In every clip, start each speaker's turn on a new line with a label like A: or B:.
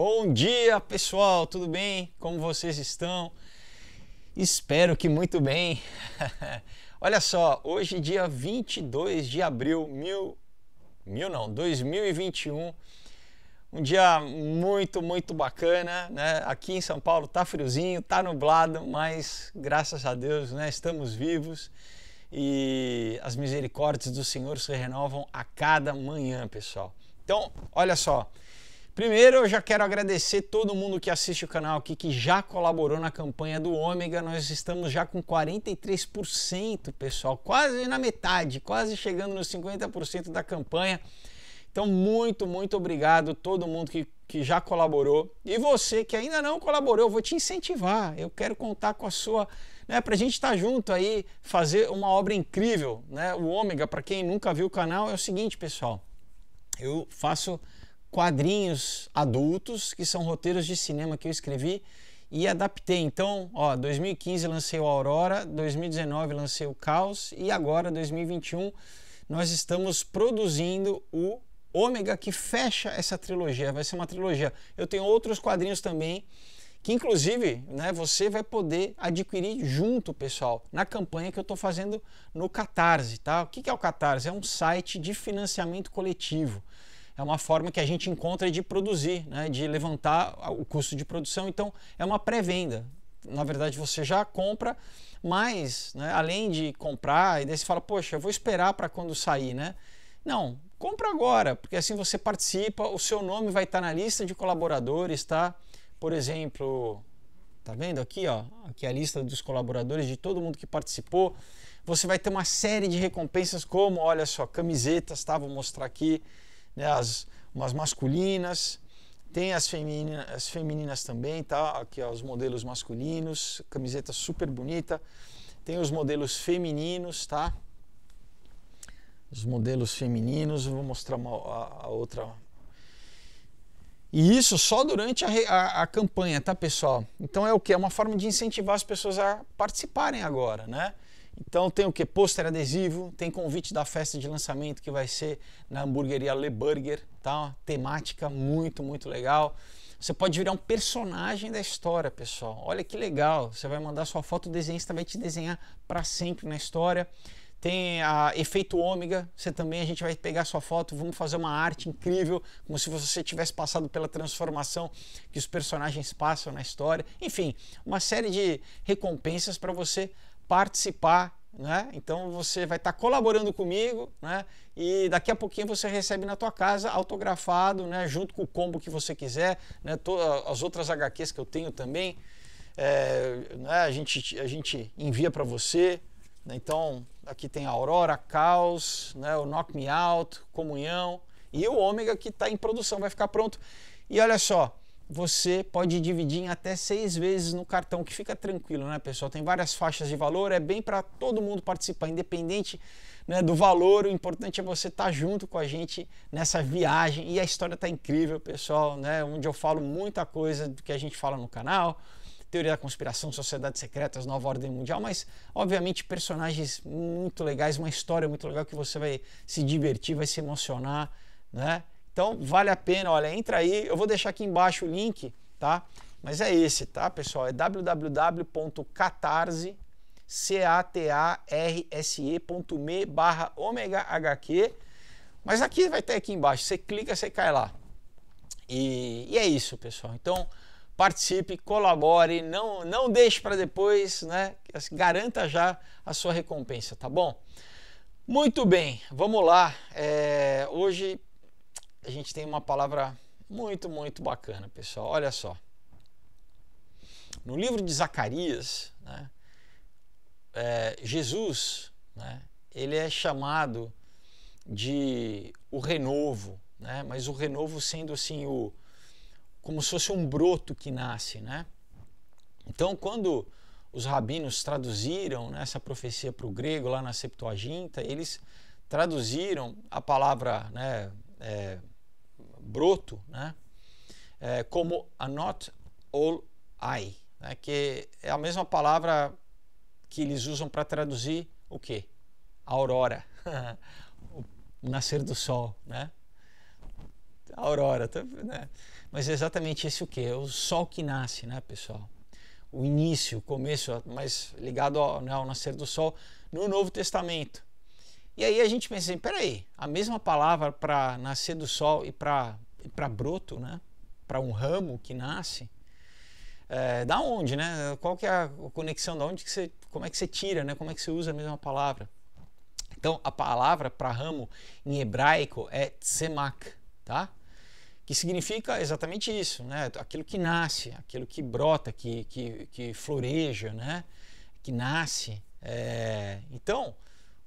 A: Bom dia, pessoal, tudo bem? Como vocês estão? Espero que muito bem. Olha só, hoje dia 22 de abril, mil, mil não, 2021. Um dia muito, muito bacana, né? Aqui em São Paulo tá friozinho, tá nublado, mas graças a Deus, né, estamos vivos e as misericórdias do Senhor se renovam a cada manhã, pessoal. Então, olha só, Primeiro, eu já quero agradecer todo mundo que assiste o canal aqui, que já colaborou na campanha do Ômega. Nós estamos já com 43%, pessoal, quase na metade, quase chegando nos 50% da campanha. Então, muito, muito obrigado todo mundo que, que já colaborou. E você que ainda não colaborou, eu vou te incentivar. Eu quero contar com a sua. Né, para a gente estar tá junto aí, fazer uma obra incrível. Né? O Ômega, para quem nunca viu o canal, é o seguinte, pessoal. Eu faço quadrinhos adultos, que são roteiros de cinema que eu escrevi e adaptei. Então, ó, 2015 lancei o Aurora, 2019 lancei o Caos e agora 2021 nós estamos produzindo o Ômega que fecha essa trilogia. Vai ser uma trilogia. Eu tenho outros quadrinhos também que inclusive, né, você vai poder adquirir junto, pessoal, na campanha que eu estou fazendo no Catarse, tá? O que é o Catarse? É um site de financiamento coletivo é uma forma que a gente encontra de produzir, né, de levantar o custo de produção. Então, é uma pré-venda. Na verdade, você já compra, mas né, além de comprar, e daí você fala, poxa, eu vou esperar para quando sair, né? Não, compra agora, porque assim você participa, o seu nome vai estar tá na lista de colaboradores, tá? Por exemplo, tá vendo aqui, ó, aqui é a lista dos colaboradores de todo mundo que participou. Você vai ter uma série de recompensas como, olha só, camisetas, tá? Vou mostrar aqui né, as, umas masculinas, tem as, femininas as femininas também, tá? Aqui ó, os modelos masculinos, camiseta super bonita. Tem os modelos femininos, tá? Os modelos femininos, vou mostrar uma, a, a, outra. E isso só durante a, a, a campanha, tá, pessoal? Então é o que? É uma forma de incentivar as pessoas a participarem agora, né? Então tem o que? Pôster adesivo, tem convite da festa de lançamento que vai ser na hamburgueria Le Burger, tá? Temática muito, muito legal. Você pode virar um personagem da história, pessoal. Olha que legal. Você vai mandar sua foto, o desenhista vai te desenhar para sempre na história. Tem a efeito ômega, você também a gente vai pegar sua foto, vamos fazer uma arte incrível, como se você tivesse passado pela transformação que os personagens passam na história. Enfim, uma série de recompensas para você participar. Né? Então você vai estar tá colaborando comigo né? e daqui a pouquinho você recebe na tua casa autografado, né? junto com o combo que você quiser, né? Todas as outras HQs que eu tenho também, é, né? a, gente, a gente envia para você. Né? Então aqui tem a Aurora, Caos, né? o Knock Me Out, Comunhão e o Ômega que está em produção, vai ficar pronto. E olha só, você pode dividir em até seis vezes no cartão, que fica tranquilo, né, pessoal? Tem várias faixas de valor, é bem para todo mundo participar, independente né, do valor. O importante é você estar tá junto com a gente nessa viagem. E a história tá incrível, pessoal, né? Onde eu falo muita coisa do que a gente fala no canal. Teoria da Conspiração, Sociedades Secretas, Nova Ordem Mundial, mas obviamente personagens muito legais, uma história muito legal que você vai se divertir, vai se emocionar, né? Então vale a pena, olha, entra aí, eu vou deixar aqui embaixo o link, tá? Mas é esse, tá, pessoal? É www.catarse, barra omega hq. Mas aqui vai ter aqui embaixo, você clica, você cai lá. E, e é isso, pessoal. Então, participe, colabore, não, não deixe para depois, né? Garanta já a sua recompensa, tá bom? Muito bem, vamos lá. É, hoje a gente tem uma palavra muito, muito bacana, pessoal. Olha só. No livro de Zacarias, né, é, Jesus né, ele é chamado de o renovo, né, mas o renovo sendo assim o, como se fosse um broto que nasce. Né? Então, quando os rabinos traduziram né, essa profecia para o grego lá na Septuaginta, eles traduziram a palavra né, é, broto, né? É, como a not all I, né? que é a mesma palavra que eles usam para traduzir o que? A aurora, o nascer do sol, né? A aurora, tá, né? Mas é exatamente esse o que? É o sol que nasce, né, pessoal? O início, o começo, mas ligado ao, né, ao nascer do sol no Novo Testamento. E aí a gente pensa assim, peraí, a mesma palavra para nascer do sol e para broto, né? para um ramo que nasce, é, da onde, né? Qual que é a conexão, da onde que você, como é que você tira, né? Como é que você usa a mesma palavra? Então, a palavra para ramo em hebraico é tsemak, tá? Que significa exatamente isso, né? Aquilo que nasce, aquilo que brota, que, que, que floreja, né? Que nasce. É... Então,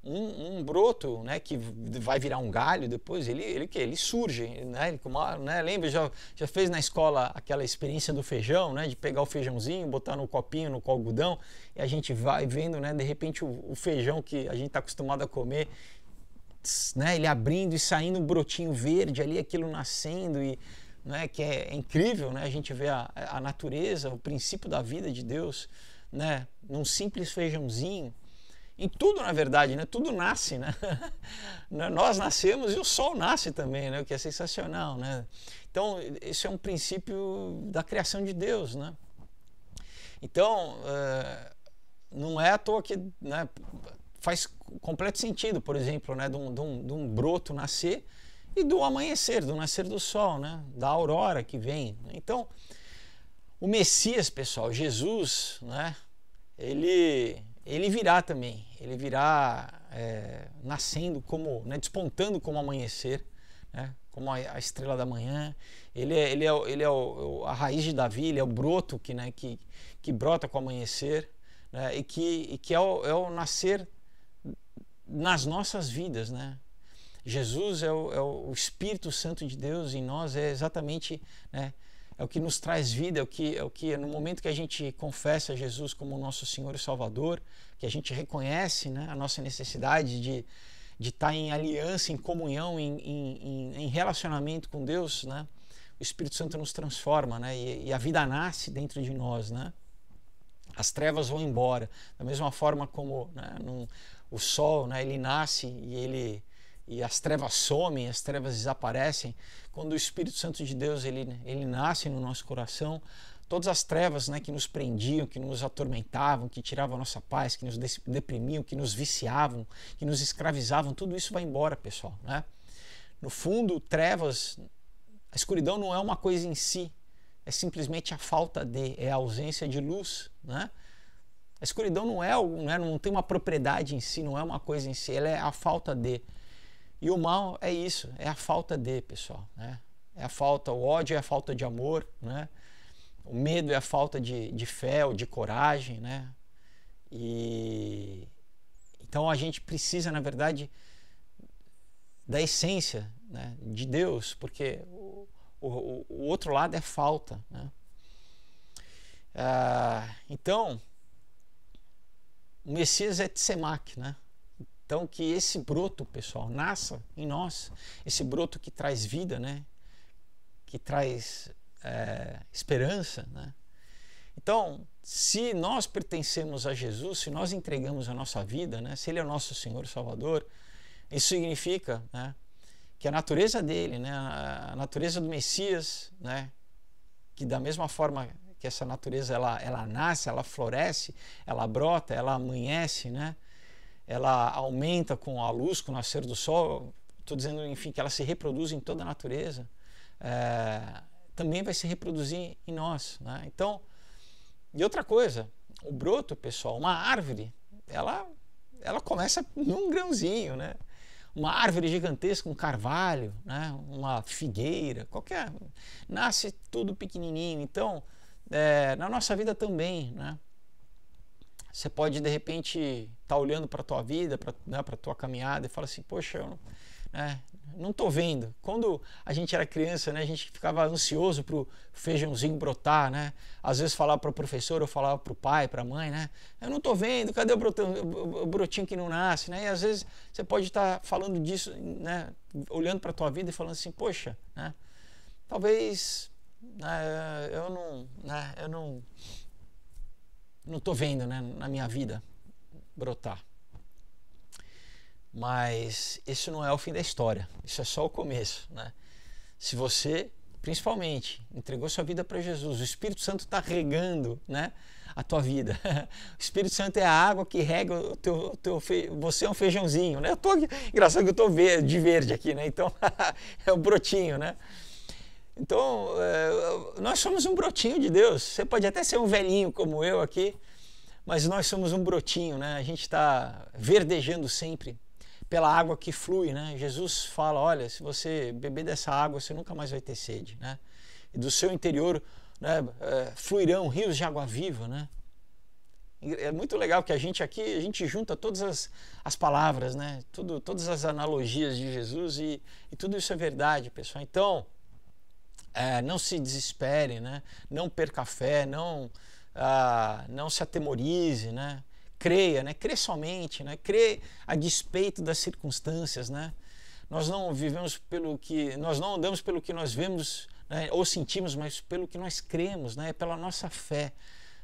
A: um, um, broto, né, que vai virar um galho depois, ele ele que ele surge, né? Ele, né, lembra já já fez na escola aquela experiência do feijão, né, de pegar o feijãozinho, botar no copinho, no algodão, e a gente vai vendo, né, de repente o, o feijão que a gente está acostumado a comer, né, ele abrindo e saindo um brotinho verde ali, aquilo nascendo e né, que é, é incrível, né, a gente ver a, a natureza, o princípio da vida de Deus, né, num simples feijãozinho, em tudo na verdade, né? Tudo nasce, né? né? Nós nascemos e o sol nasce também, né? O que é sensacional, né? Então, isso é um princípio da criação de Deus, né? Então, eh, não é à toa que né, faz completo sentido, por exemplo, né, de, um, de, um, de um broto nascer e do amanhecer, do nascer do sol, né, da aurora que vem. Então, o Messias, pessoal, Jesus, né, ele ele virá também, ele virá é, nascendo como, né, despontando como amanhecer, né, como a, a, estrela da manhã. Ele é, ele é, ele é o, a raiz de Davi, ele é o broto que, né, que, que brota com o amanhecer né, e que, e que é, o, é o nascer nas nossas vidas, né? Jesus é o, é o Espírito Santo de Deus em nós, é exatamente né, é o que nos traz vida, é o que é o que no momento que a gente confessa Jesus como nosso Senhor e Salvador, que a gente reconhece né, a nossa necessidade de de estar em aliança, em comunhão, em, em, em relacionamento com Deus, né? O Espírito Santo nos transforma, né? E, e a vida nasce dentro de nós, né? As trevas vão embora, da mesma forma como né, o sol, né? Ele nasce e ele e as trevas somem, as trevas desaparecem. Quando o Espírito Santo de Deus ele, ele nasce no nosso coração, todas as trevas né, que nos prendiam, que nos atormentavam, que tiravam a nossa paz, que nos deprimiam, que nos viciavam, que nos escravizavam, tudo isso vai embora, pessoal. Né? No fundo, trevas, a escuridão não é uma coisa em si, é simplesmente a falta de, é a ausência de luz. Né? A escuridão não é né, não tem uma propriedade em si, não é uma coisa em si, ela é a falta de. E o mal é isso, é a falta de, pessoal. Né? É a falta, o ódio é a falta de amor, né? o medo é a falta de, de fé ou de coragem. Né? E então a gente precisa, na verdade, da essência né? de Deus, porque o, o, o outro lado é falta. Né? Ah, então, o Messias é Tsemak, né? Então que esse broto, pessoal, nasça em nós, esse broto que traz vida, né? Que traz é, esperança, né? Então, se nós pertencemos a Jesus, se nós entregamos a nossa vida, né? Se Ele é o nosso Senhor e Salvador, isso significa, né? Que a natureza dele, né? A natureza do Messias, né? Que da mesma forma que essa natureza ela, ela nasce, ela floresce, ela brota, ela amanhece, né? ela aumenta com a luz, com o nascer do sol, estou dizendo, enfim, que ela se reproduz em toda a natureza, é, também vai se reproduzir em nós. Né? Então, e outra coisa, o broto, pessoal, uma árvore, ela, ela começa num grãozinho, né? Uma árvore gigantesca, um carvalho, né? uma figueira, qualquer. Nasce tudo pequenininho. Então, é, na nossa vida também, né? Você pode, de repente, está olhando para a tua vida, para né, a tua caminhada e fala assim, poxa, eu não, né, não tô vendo. Quando a gente era criança, né, a gente ficava ansioso para o feijãozinho brotar, né? Às vezes falava para o professor, eu falava para o pai, para a mãe, né? Eu não tô vendo, cadê o, o brotinho que não nasce, né? E às vezes você pode estar tá falando disso, né, olhando para a tua vida e falando assim, poxa, né? Talvez né, eu não, né, eu não, não tô vendo, né, na minha vida brotar. Mas isso não é o fim da história, isso é só o começo. Né? Se você, principalmente, entregou sua vida para Jesus, o Espírito Santo está regando né, a tua vida. o Espírito Santo é a água que rega o teu, o teu fe... você é um feijãozinho. Né? Eu tô, engraçado que eu estou de verde aqui, né? então é um brotinho. Né? Então, eh, nós somos um brotinho de Deus. Você pode até ser um velhinho como eu aqui, mas nós somos um brotinho, né? A gente está verdejando sempre pela água que flui, né? Jesus fala, olha, se você beber dessa água, você nunca mais vai ter sede, né? E do seu interior né, eh, fluirão rios de água viva, né? É muito legal que a gente aqui, a gente junta todas as, as palavras, né? Tudo, todas as analogias de Jesus e, e tudo isso é verdade, pessoal. Então, é, não se desespere, né? Não perca a fé, não ah, não se atemorize, né? Creia, né? Crê somente, né? Crê a despeito das circunstâncias, né? Nós não vivemos pelo que nós não andamos pelo que nós vemos né? ou sentimos, mas pelo que nós cremos, né? É pela nossa fé.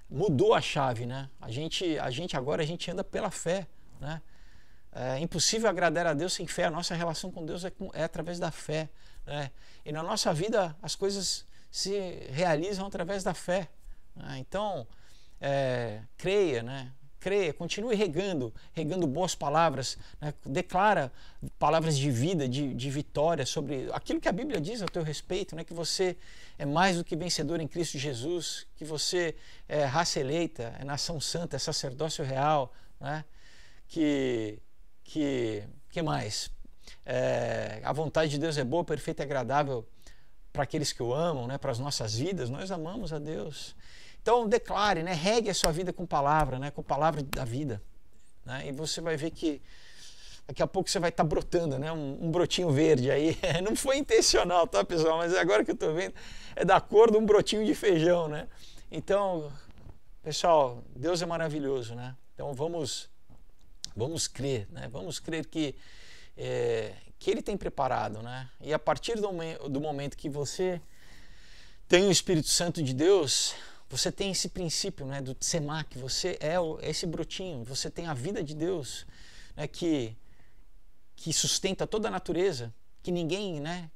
A: Mudou a chave, né? A gente, a gente agora a gente anda pela fé, né? É impossível agradar a Deus sem fé. A nossa relação com Deus é, é através da fé, né? E na nossa vida as coisas se realizam através da fé. Né? Então, é, creia, né? creia, continue regando, regando boas palavras, né? declara palavras de vida, de, de, vitória sobre aquilo que a Bíblia diz a teu respeito, né? que você é mais do que vencedor em Cristo Jesus, que você é raça eleita, é nação santa, é sacerdócio real, né? que, que, que mais? É, a vontade de Deus é boa, perfeita e agradável para aqueles que o amam, né? para as nossas vidas, nós amamos a Deus. Então declare, né? regue a sua vida com palavra, né? com palavra da vida. Né? E você vai ver que daqui a pouco você vai estar tá brotando, né? Um, um, brotinho verde aí. É, não foi intencional, tá, pessoal? Mas é agora que eu estou vendo, é da cor de um brotinho de feijão, né? Então, pessoal, Deus é maravilhoso, né? Então vamos, vamos crer, né? Vamos crer que é, que Ele tem preparado, né? E a partir do, do momento que você tem o Espírito Santo de Deus, você tem esse princípio né, do Tsemak, você é, o, é esse brotinho, você tem a vida de Deus né, que, que sustenta toda a natureza, que ninguém, né,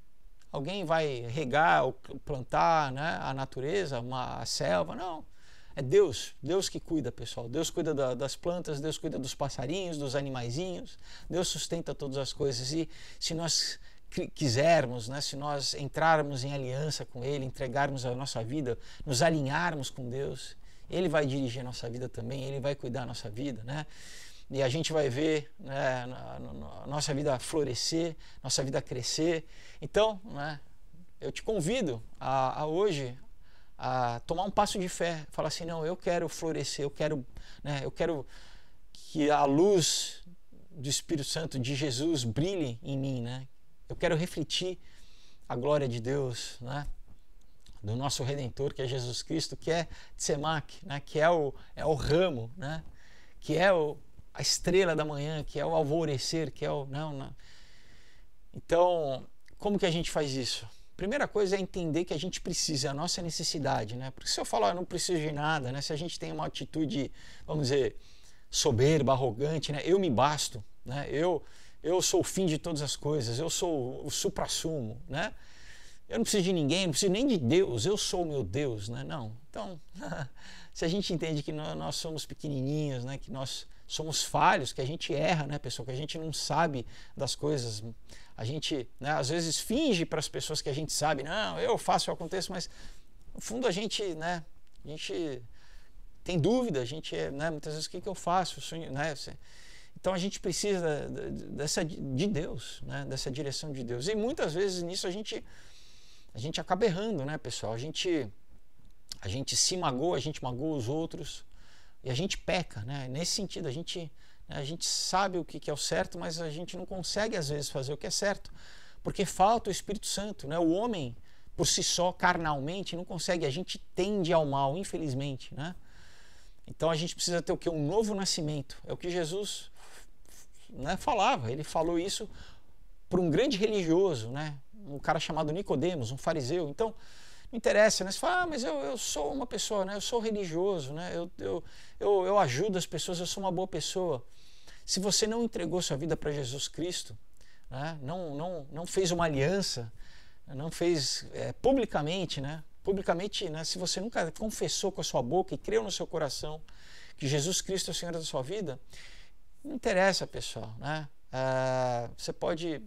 A: alguém vai regar ou plantar né, a natureza, uma, a selva, não. É Deus, Deus que cuida, pessoal. Deus cuida da, das plantas, Deus cuida dos passarinhos, dos animaizinhos. Deus sustenta todas as coisas. E se nós quisermos, né, se nós entrarmos em aliança com Ele, entregarmos a nossa vida, nos alinharmos com Deus, Ele vai dirigir a nossa vida também, Ele vai cuidar da nossa vida, né? E a gente vai ver né, a nossa vida florescer, nossa vida crescer. Então, né, eu te convido a, a hoje a tomar um passo de fé, falar assim, não, eu quero florescer, eu quero, né, eu quero que a luz do Espírito Santo de Jesus brilhe em mim, né? Eu quero refletir a glória de Deus, né? do nosso Redentor, que é Jesus Cristo, que é Tsemak, né? que é o, é o ramo, né? que é o, a estrela da manhã, que é o alvorecer, que é o. Não, não. Então, como que a gente faz isso? Primeira coisa é entender que a gente precisa, a nossa necessidade, né? Porque se eu falar, eu não preciso de nada, né? Se a gente tem uma atitude, vamos dizer, soberba, arrogante, né? Eu me basto, né? Eu, eu sou o fim de todas as coisas, eu sou o suprassumo, né? Eu não preciso de ninguém, não preciso nem de Deus, eu sou o meu Deus, né? Não. Então, se a gente entende que nós somos pequenininhos, né? Que nós somos falhos, que a gente erra, né, pessoal? Que a gente não sabe das coisas. A gente, né, às vezes, finge para as pessoas que a gente sabe, não, eu faço, eu aconteço, mas no fundo a gente, né? A gente tem dúvida, a gente, é, né? Muitas vezes, o que, que eu faço? Eu sonho, né? Então a gente precisa dessa de Deus, né? dessa direção de Deus. E muitas vezes nisso a gente a gente acaba errando, né, pessoal? A gente a gente se magoa, a gente magoa os outros e a gente peca, né? Nesse sentido a gente né, a gente sabe o que é o certo, mas a gente não consegue às vezes fazer o que é certo porque falta o Espírito Santo, né? O homem por si só carnalmente não consegue, a gente tende ao mal, infelizmente, né? Então a gente precisa ter o que um novo nascimento. É o que Jesus né, falava, ele falou isso para um grande religioso, né, um cara chamado Nicodemos, um fariseu. Então, não interessa, né? Você fala, ah, mas eu, eu sou uma pessoa, né? Eu sou religioso, né? Eu, eu, eu, eu ajudo as pessoas, eu sou uma boa pessoa. Se você não entregou sua vida para Jesus Cristo, né? não, não, não fez uma aliança, não fez é, publicamente, né? Publicamente, né? Se você nunca confessou com a sua boca e creu no seu coração que Jesus Cristo é o Senhor da sua vida, não interessa, pessoal. Né? Ah, você pode.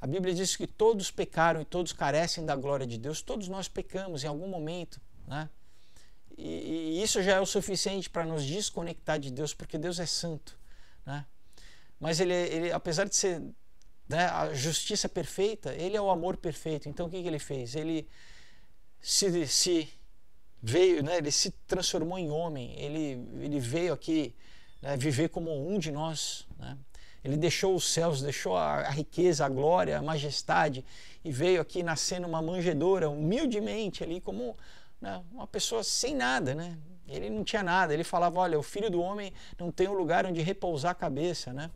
A: A Bíblia diz que todos pecaram e todos carecem da glória de Deus. Todos nós pecamos em algum momento. Né? E, e isso já é o suficiente para nos desconectar de Deus, porque Deus é santo. Né? Mas ele, ele, apesar de ser né, a justiça perfeita, ele é o amor perfeito. Então o que, que ele fez? Ele se, se veio, né, ele se transformou em homem, ele, ele veio aqui né, viver como um de nós. Né? Ele deixou os céus, deixou a, a, riqueza, a glória, a majestade e veio aqui nascendo uma manjedoura, humildemente ali, como né, uma pessoa sem nada, né? Ele não tinha nada. Ele falava: Olha, o filho do homem não tem um lugar onde repousar a cabeça, né?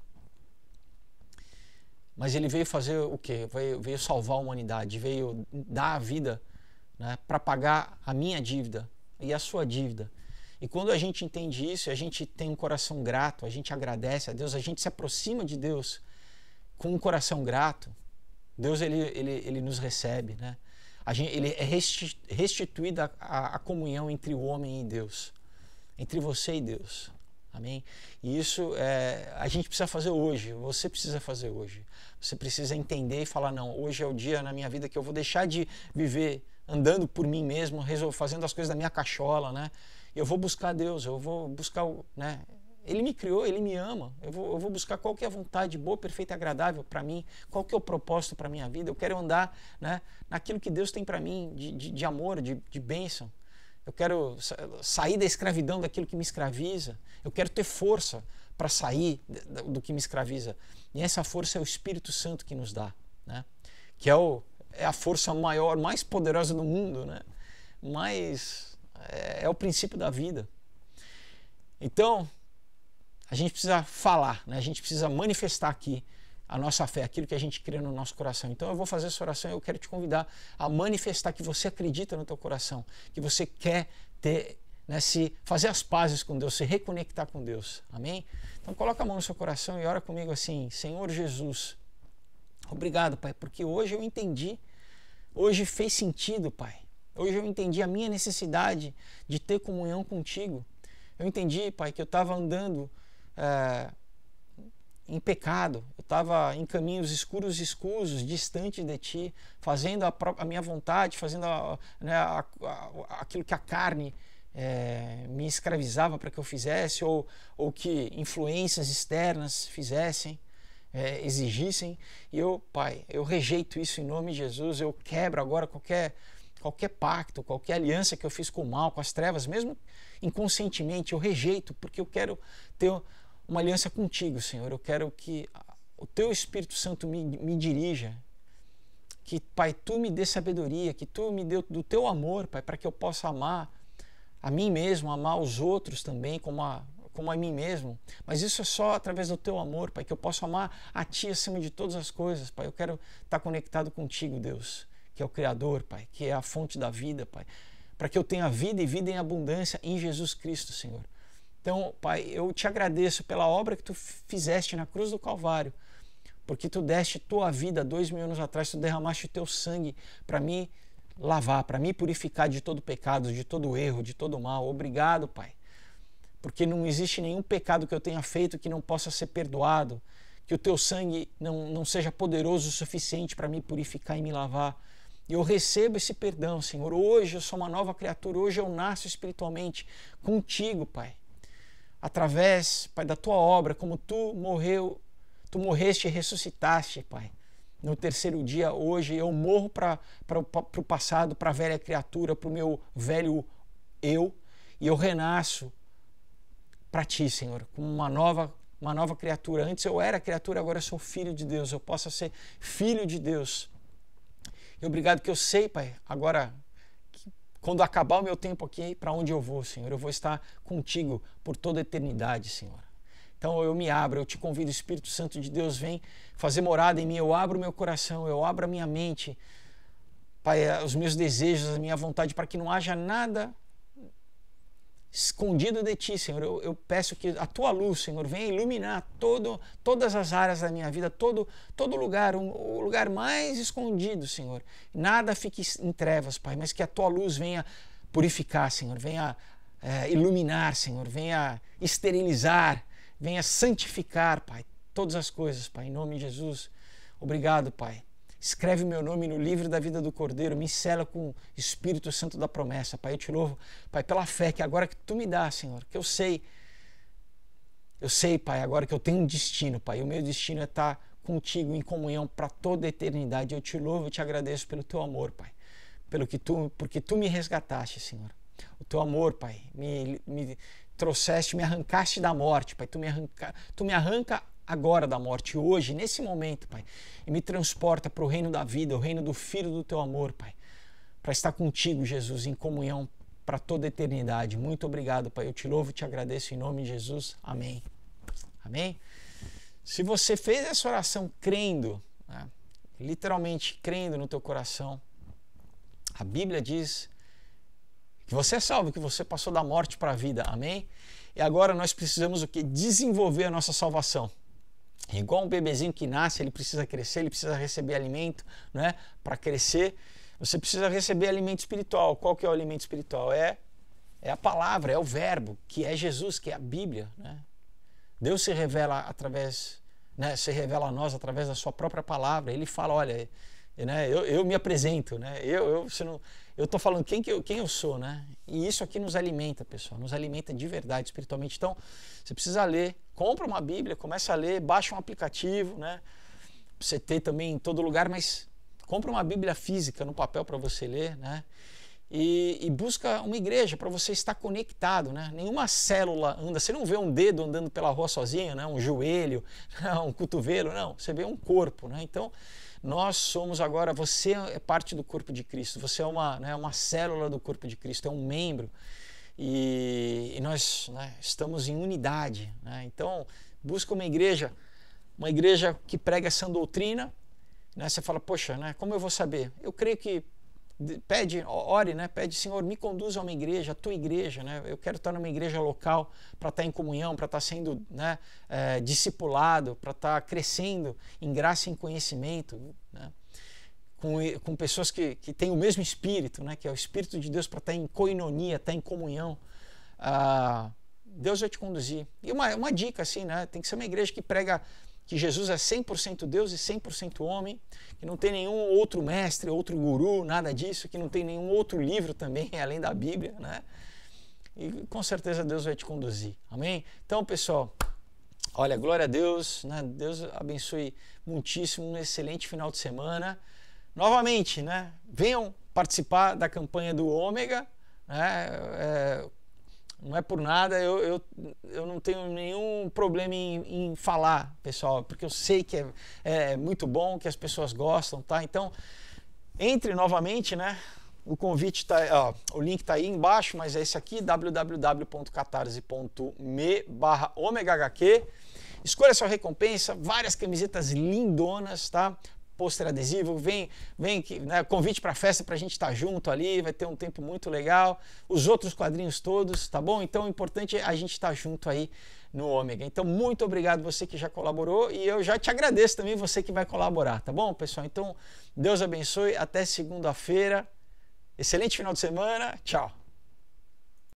A: Mas ele veio fazer o quê? Veio, veio salvar a humanidade, veio dar a vida né, para pagar a minha dívida e a sua dívida. E quando a gente entende isso, a gente tem um coração grato, a gente agradece a Deus, a gente se aproxima de Deus com um coração grato. Deus ele, ele, ele nos recebe, né? A gente, ele é restituída a, a comunhão entre o homem e Deus, entre você e Deus. Amém? E isso é, a gente precisa fazer hoje, você precisa fazer hoje. Você precisa entender e falar: não, hoje é o dia na minha vida que eu vou deixar de viver andando por mim mesmo, fazendo as coisas da minha cachola, né? Eu vou buscar Deus, eu vou buscar o. Né? Ele me criou, ele me ama. Eu vou, eu vou buscar qual que é a vontade boa, perfeita, agradável para mim, qual que é o propósito para a minha vida. Eu quero andar né, naquilo que Deus tem para mim de, de, de, amor, de, de bênção. Eu quero sair da escravidão daquilo que me escraviza. Eu quero ter força para sair do que me escraviza. E essa força é o Espírito Santo que nos dá, né? que é, o, é a força maior, mais poderosa do mundo, né? mais é, é o princípio da vida. Então, a gente precisa falar, né? a gente precisa manifestar aqui a nossa fé, aquilo que a gente crê no nosso coração. Então eu vou fazer essa oração e eu quero te convidar a manifestar que você acredita no teu coração, que você quer ter, né, se fazer as pazes com Deus, se reconectar com Deus. Amém? Então coloca a mão no seu coração e ora comigo assim: Senhor Jesus, obrigado, Pai, porque hoje eu entendi, hoje fez sentido, Pai. Hoje eu entendi a minha necessidade de ter comunhão contigo. Eu entendi, Pai, que eu estava andando é, em pecado, eu estava em caminhos escuros e escusos, distante de Ti, fazendo a, a minha vontade, fazendo a, né, a, aquilo que a carne é, me escravizava para que eu fizesse, ou, ou que influências externas fizessem. É, exigissem. E eu, Pai, eu rejeito isso em nome de Jesus. Eu quebro agora qualquer qualquer pacto, qualquer aliança que eu fiz com o mal, com as trevas, mesmo inconscientemente, eu rejeito, porque eu quero ter uma aliança contigo, Senhor. Eu quero que o teu Espírito Santo me, me dirija. Que, Pai, tu me dê sabedoria, que tu me dê do teu amor, Pai, para que eu possa amar a mim mesmo, amar os outros também, como a, como a mim mesmo. Mas isso é só através do teu amor, Pai, que eu posso amar a Ti acima de todas as coisas, Pai. Eu quero estar conectado contigo, Deus que é o Criador, Pai, que é a fonte da vida, Pai, para que eu tenha vida e vida em abundância em Jesus Cristo, Senhor. Então, Pai, eu te agradeço pela obra que tu fizeste na cruz do Calvário, porque tu deste tua vida dois mil anos atrás, tu derramaste o teu sangue para me lavar, para me purificar de todo pecado, de todo erro, de todo mal. Obrigado, Pai, porque não existe nenhum pecado que eu tenha feito que não possa ser perdoado, que o teu sangue não, não seja poderoso o suficiente para me purificar e me lavar. E eu recebo esse perdão, Senhor. Hoje eu sou uma nova criatura, hoje eu nasço espiritualmente contigo, Pai. Através, Pai, da tua obra, como tu morreu, tu morreste e ressuscitaste, Pai. No terceiro dia, hoje, eu morro para o passado, para a velha criatura, para o meu velho eu, e eu renasço para ti, Senhor, como uma nova uma nova criatura. Antes eu era criatura, agora eu sou filho de Deus. Eu posso ser filho de Deus e obrigado que eu sei, Pai, agora quando acabar o meu tempo aqui, para onde eu vou, Senhor? Eu vou estar contigo por toda a eternidade, Senhor. Então eu me abro, eu te convido, Espírito Santo de Deus, vem fazer morada em mim. Eu abro meu coração, eu abro a minha mente, Pai, os meus desejos, a minha vontade, para que não haja nada escondido de ti, Senhor. Eu, eu, peço que a tua luz, Senhor, venha iluminar todo, todas as áreas da minha vida, todo, todo lugar, um, o lugar mais escondido, Senhor. Nada fique em trevas, Pai, mas que a tua luz venha purificar, Senhor, venha é, iluminar, Senhor, venha esterilizar, venha santificar, Pai, todas as coisas, Pai, em nome de Jesus. Obrigado, Pai. Escreve meu nome no livro da vida do Cordeiro, me sela com o Espírito Santo da promessa. Pai, eu te louvo, Pai, pela fé que agora que tu me dá, Senhor, que eu sei. Eu sei, Pai, agora que eu tenho um destino, Pai. O meu destino é estar contigo em comunhão para toda a eternidade. Eu te louvo e te agradeço pelo teu amor, Pai. Pelo que tu, porque tu me resgataste, Senhor. O teu amor, Pai, me, me trouxeste, me arrancaste da morte, Pai. Tu me, arranca, tu me arranca agora da morte, hoje, nesse momento, Pai. E me transporta para o reino da vida, o reino do Filho do Teu amor, Pai. Para estar contigo, Jesus, em comunhão para toda a eternidade. Muito obrigado, Pai. Eu te louvo e te agradeço em nome de Jesus. Amém. Amém? Se você fez essa oração crendo, né, literalmente crendo no teu coração, a Bíblia diz que você é salvo, que você passou da morte para a vida. Amém? E agora nós precisamos o que? Desenvolver a nossa salvação. Igual um bebezinho que nasce, ele precisa crescer, ele precisa receber alimento, né? Para crescer, você precisa receber alimento espiritual. Qual que é o alimento espiritual? É é a palavra, é o verbo, que é Jesus, que é a Bíblia, né? Deus se revela através, né, se revela a nós através da sua própria palavra. Ele fala, olha, né, eu, eu me apresento, né? Eu, eu, você não, eu estou falando quem, que eu, quem eu sou, né? E isso aqui nos alimenta, pessoal, nos alimenta de verdade espiritualmente. Então, você precisa ler, compra uma Bíblia, começa a ler, baixa um aplicativo, né? Você ter também em todo lugar, mas compra uma Bíblia física no papel para você ler, né? E, e, busca uma igreja para você estar conectado, né? Nenhuma célula anda, você não vê um dedo andando pela rua sozinho, né? Um joelho, um cotovelo, não. Você vê um corpo, né? Então nós somos agora, você é parte do corpo de Cristo, você é uma, né, uma célula do corpo de Cristo, é um membro. E, e nós né, estamos em unidade. Né? Então, busca uma igreja, uma igreja que prega essa doutrina. Né? Você fala, poxa, né, como eu vou saber? Eu creio que pede, ore, né? Pede, Senhor, me conduza a uma igreja, a tua igreja, né? Eu quero estar numa igreja local para estar tá em comunhão, para estar tá sendo né, é, discipulado, para estar tá crescendo em graça e em conhecimento, né? Com, com pessoas que, que têm o mesmo espírito, né? Que é o espírito de Deus para estar em coinonia, estar em comunhão. Ah, Deus vai te conduzir. E uma, uma dica, assim, né? Tem que ser uma igreja que prega que Jesus é 100% Deus e 100% homem, que não tem nenhum outro mestre, outro guru, nada disso, que não tem nenhum outro livro também além da Bíblia, né? E com certeza Deus vai te conduzir. Amém? Então, pessoal, olha, glória a Deus, né? Deus abençoe muitíssimo, um excelente final de semana. Novamente, né? Venham participar da campanha do Ômega, né? É, não é por nada, eu, eu, eu não tenho nenhum problema em, em falar, pessoal, porque eu sei que é, é, é, muito bom, que as pessoas gostam, tá? Então, entre novamente, né? O convite tá, ó, o link tá aí embaixo, mas é esse aqui, www.catarse.me barra Escolha sua recompensa, várias camisetas lindonas, tá? pôster adesivo, vem, vem né, convite para festa para a gente estar tá junto ali, vai ter um tempo muito legal. Os outros quadrinhos todos, tá bom? Então o importante é a gente estar tá junto aí no Ômega. Então muito obrigado você que já colaborou e eu já te agradeço também você que vai colaborar, tá bom, pessoal? Então Deus abençoe, até segunda-feira. Excelente final de semana. Tchau.